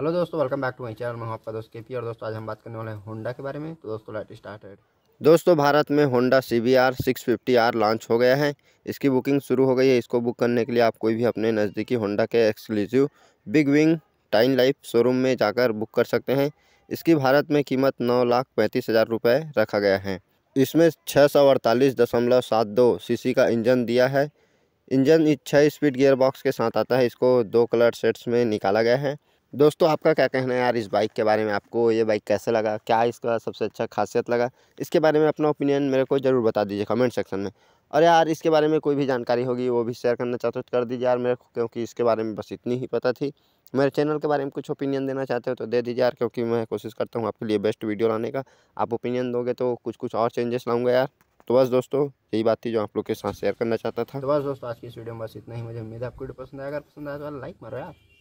hello दोस्तों welcome back to my channel मैं आपका दोस्त के पी और दोस्तों आज हम बात करने वाले हैं होंडा के बारे में तो दोस्तों लाइट स्टार्टेड दोस्तों भारत में Honda C B R six fifty R launch हो गया है इसकी बुकिंग शुरू हो गई है इसको बुक करने के लिए आप कोई भी अपने नज़दीकी होंडा के एक्सक्लूसिव बिग विंग टाइन लाइफ शोरूम में जाकर बुक कर सकते हैं इसकी भारत में कीमत नौ लाख पैंतीस हज़ार रुपये रखा गया है इसमें छः सौ अड़तालीस दशमलव सात दो सी सी का इंजन दिया है इंजन छः स्पीड गियर बॉक्स के साथ आता है इसको दो कलर सेट्स में निकाला गया है दोस्तों आपका क्या कहना है यार इस बाइक के बारे में आपको ये बाइक कैसे लगा क्या इसका सबसे अच्छा खासियत लगा इसके बारे में अपना ओपिनियन मेरे को ज़रूर बता दीजिए कमेंट सेक्शन में और यार इसके बारे में कोई भी जानकारी होगी वो भी शेयर करना चाहते हो तो कर दीजिए यार मेरे को क्योंकि इसके बारे में बस इतनी ही पता थी मेरे चैनल के बारे में कुछ ओपिनियन देना चाहते हो तो दे दीजिए यार क्योंकि मैं कोशिश करता हूँ आपके लिए बेस्ट वीडियो लाने का आप ओपिनियन दोगे तो कुछ कुछ और चेंजेस लाऊंगा यार तो बस दोस्तों यही बात थी जो आप लोग के साथ शेयर करना चाहता था तो बस दोस्तों आज की इस वीडियो में बस इतना ही मुझे उम्मीद है आपको वीडियो पसंद आया अगर पसंद आया तो लाइक मारो यार